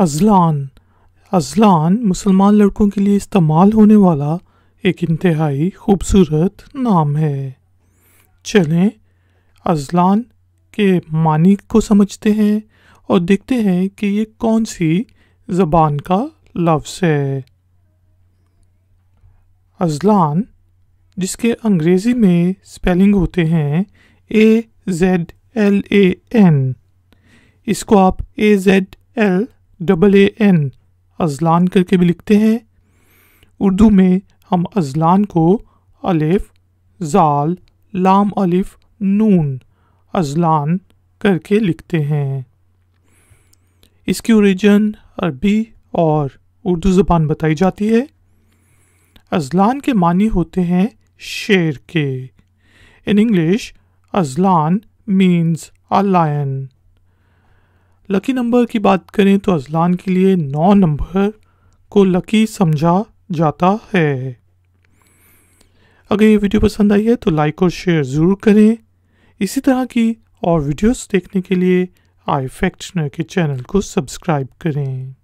Azlan Azlan मुसलमान लड़कों के लिए इस्तेमाल होने वाला एक इंतहाई खूबसूरत नाम है चलें अजलान के मानी को समझते हैं और देखते हैं कि ये कौन सी ज़बान का लफ्ज़ है अजलान जिसके अंग्रेज़ी में स्पेलिंग होते हैं A Z L A N इसको आप A Z L double A N Azlan करके भी लिखते हैं उर्दू में हम अजलान को अलिफ ज़ाल लाम अलिफ नून अजलान करके लिखते हैं इसकी ओरिजिन अरबी और उर्दू ज़बान बताई जाती है अजलान के मानी होते हैं शेर के in English Azlan means a lion lucky number की बात करें तो अजलान के लिए नौ नंबर को लकी समझा जाता है अगर ये वीडियो पसंद आई है तो लाइक और शेयर ज़रूर करें इसी तरह की और वीडियोस देखने के लिए आई फैक्टनर के चैनल को सब्सक्राइब करें